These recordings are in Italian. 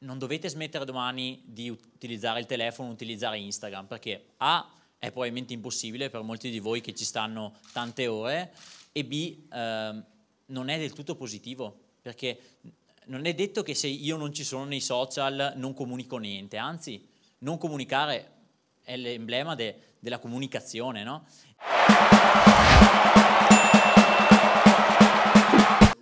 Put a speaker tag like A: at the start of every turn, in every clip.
A: non dovete smettere domani di utilizzare il telefono, utilizzare Instagram, perché A è probabilmente impossibile per molti di voi che ci stanno tante ore e B eh, non è del tutto positivo, perché non è detto che se io non ci sono nei social non comunico niente, anzi non comunicare è l'emblema de, della comunicazione, no?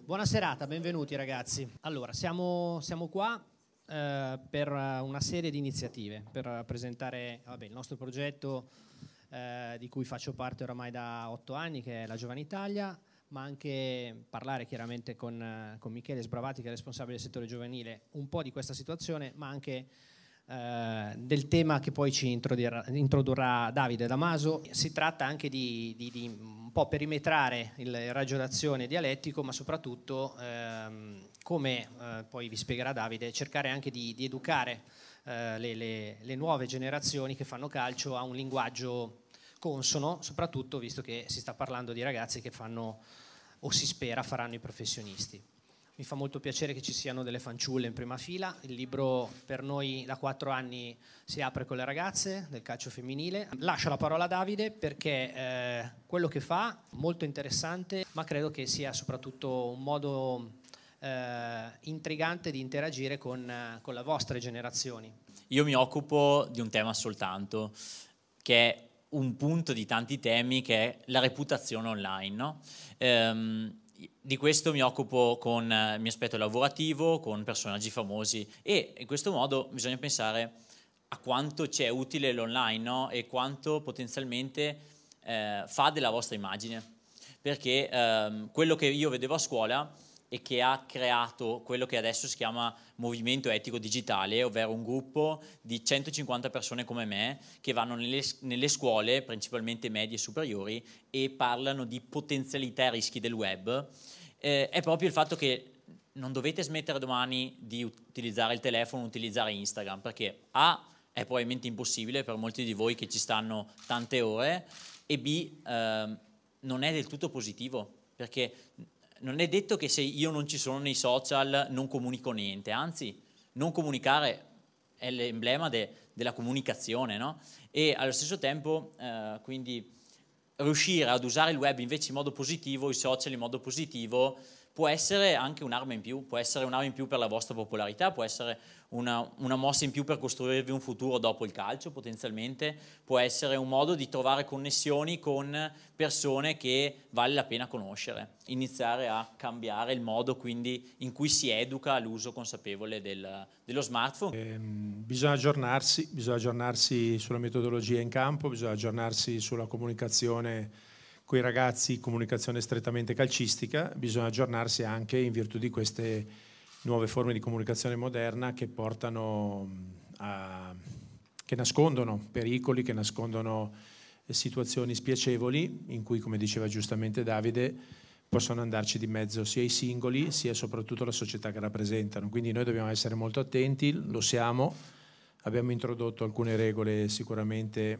B: Buona serata, benvenuti ragazzi. Allora, siamo, siamo qua eh, per una serie di iniziative, per presentare vabbè, il nostro progetto eh, di cui faccio parte oramai da otto anni, che è la Giovane Italia, ma anche parlare chiaramente con, con Michele Sbravati, che è responsabile del settore giovanile, un po' di questa situazione, ma anche eh, del tema che poi ci introdurrà, introdurrà Davide Damaso. Si tratta anche di, di, di po' perimetrare il raggio d'azione dialettico, ma soprattutto, ehm, come eh, poi vi spiegherà Davide, cercare anche di, di educare eh, le, le, le, nuove generazioni che fanno calcio a un linguaggio consono, soprattutto visto che si sta parlando di ragazzi che fanno o si spera faranno i professionisti mi fa molto piacere che ci siano delle fanciulle in prima fila. Il libro per noi da quattro anni si apre con le ragazze del calcio femminile. Lascio la parola a Davide perché eh, quello che fa è molto interessante, ma credo che sia soprattutto un modo eh, intrigante di interagire con, con le vostre
A: generazioni. Io mi occupo di un tema soltanto, che è un punto di tanti temi, che è la reputazione online. No? Ehm, di questo mi occupo con il eh, mio aspetto lavorativo, con personaggi famosi e in questo modo bisogna pensare a quanto c'è utile l'online no? e quanto potenzialmente eh, fa della vostra immagine. Perché ehm, quello che io vedevo a scuola e che ha creato quello che adesso si chiama Movimento Etico Digitale, ovvero un gruppo di 150 persone come me che vanno nelle, nelle scuole, principalmente medie e superiori, e parlano di potenzialità e rischi del web. Eh, è proprio il fatto che non dovete smettere domani di utilizzare il telefono, utilizzare Instagram, perché A è probabilmente impossibile per molti di voi che ci stanno tante ore e B eh, non è del tutto positivo, perché non è detto che se io non ci sono nei social non comunico niente, anzi non comunicare è l'emblema de, della comunicazione, no? E allo stesso tempo, eh, quindi, riuscire ad usare il web invece in modo positivo, i social in modo positivo, può essere anche un'arma in più, può essere un'arma in più per la vostra popolarità, può essere una, una, mossa in più per costruirvi un futuro dopo il calcio potenzialmente, può essere un modo di trovare connessioni con persone che vale la pena conoscere, iniziare a cambiare il modo quindi in cui si educa l'uso consapevole del, dello smartphone. Eh, bisogna
C: aggiornarsi, bisogna aggiornarsi sulla metodologia in campo, bisogna aggiornarsi sulla comunicazione con i ragazzi comunicazione strettamente calcistica, bisogna aggiornarsi anche in virtù di queste nuove forme di comunicazione moderna che portano a, che nascondono pericoli, che nascondono eh, situazioni spiacevoli in cui, come diceva giustamente Davide, possono andarci di mezzo sia i singoli sia soprattutto la società che rappresentano. Quindi noi dobbiamo essere molto attenti, lo siamo, abbiamo introdotto alcune regole sicuramente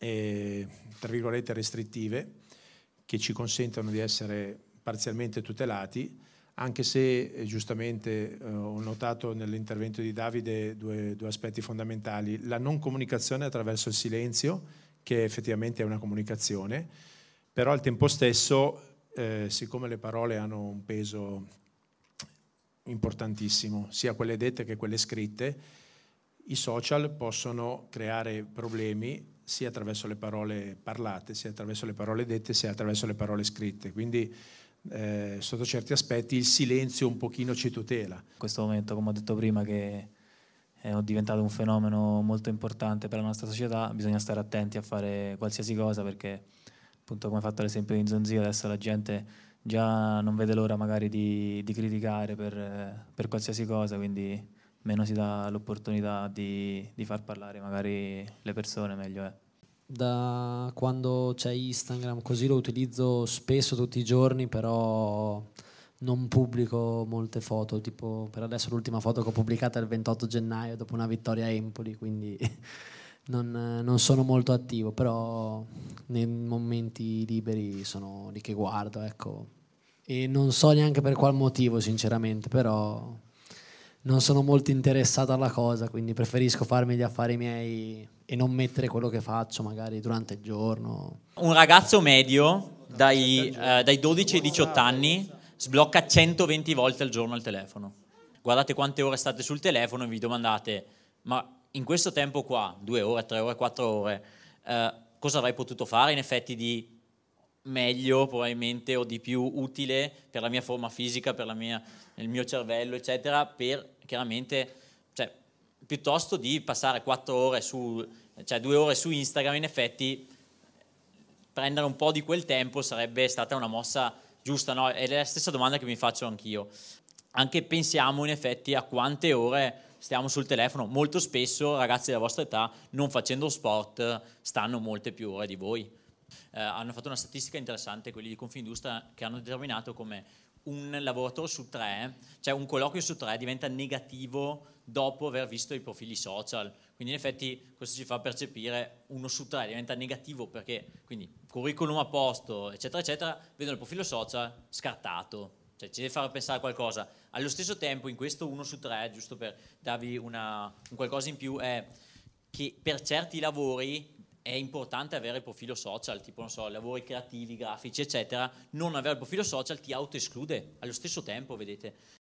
C: eh, tra virgolette restrittive che ci consentono di essere parzialmente tutelati, anche se eh, giustamente eh, ho notato nell'intervento di Davide due, due, aspetti fondamentali, la non comunicazione attraverso il silenzio, che effettivamente è una comunicazione, però al tempo stesso, eh, siccome le parole hanno un peso importantissimo, sia quelle dette che quelle scritte, i social possono creare problemi sia attraverso le parole parlate, sia attraverso le parole dette, sia attraverso le parole scritte. Quindi eh, sotto certi aspetti il silenzio un pochino ci tutela. In questo momento, come ho detto prima,
D: che è eh, diventato un fenomeno molto importante per la nostra società, bisogna stare attenti a fare qualsiasi cosa perché, appunto come ha fatto l'esempio di Zonzio, adesso la gente già non vede l'ora magari di, di criticare per, per qualsiasi cosa, quindi meno si dà l'opportunità di, di far parlare magari le persone, meglio è da quando c'è Instagram, così lo utilizzo spesso tutti i giorni, però non pubblico molte foto, tipo per adesso l'ultima foto che ho pubblicato è il 28 gennaio dopo una vittoria a Empoli, quindi non, non, sono molto attivo, però nei momenti liberi sono lì che guardo, ecco. E non so neanche per qual motivo, sinceramente, però non sono molto interessato alla cosa, quindi preferisco farmi gli affari miei e non mettere quello che faccio magari durante il giorno.
A: Un ragazzo medio dai, eh, dai 12 ai 18 anni sblocca 120 volte al giorno il telefono. Guardate quante ore state sul telefono e vi domandate, ma in questo tempo qua, due ore, tre ore, quattro ore, eh, cosa avrei potuto fare in effetti di meglio probabilmente o di più utile per la mia forma fisica, per mia, il mio cervello, eccetera, per chiaramente, cioè, piuttosto di passare quattro ore su, cioè due ore su Instagram, in effetti prendere un po' di quel tempo sarebbe stata una mossa giusta, no? È la stessa domanda che mi faccio anch'io. Anche pensiamo in effetti a quante ore stiamo sul telefono. Molto spesso ragazzi della vostra età, non facendo sport, stanno molte più ore di voi. Eh, hanno fatto una statistica interessante quelli di Confindustria che hanno determinato come un lavoratore su tre, cioè un colloquio su tre diventa negativo dopo aver visto i profili social. Quindi in effetti questo ci fa percepire uno su tre diventa negativo perché quindi curriculum a posto, eccetera, eccetera, vedono il profilo social scartato. Cioè ci deve far pensare a qualcosa. Allo stesso tempo in questo uno su tre, giusto per darvi una, un qualcosa in più, è che per certi lavori è importante avere il profilo social, tipo, non so, lavori creativi, grafici, eccetera. Non avere il profilo social
C: ti autoesclude allo stesso tempo, vedete.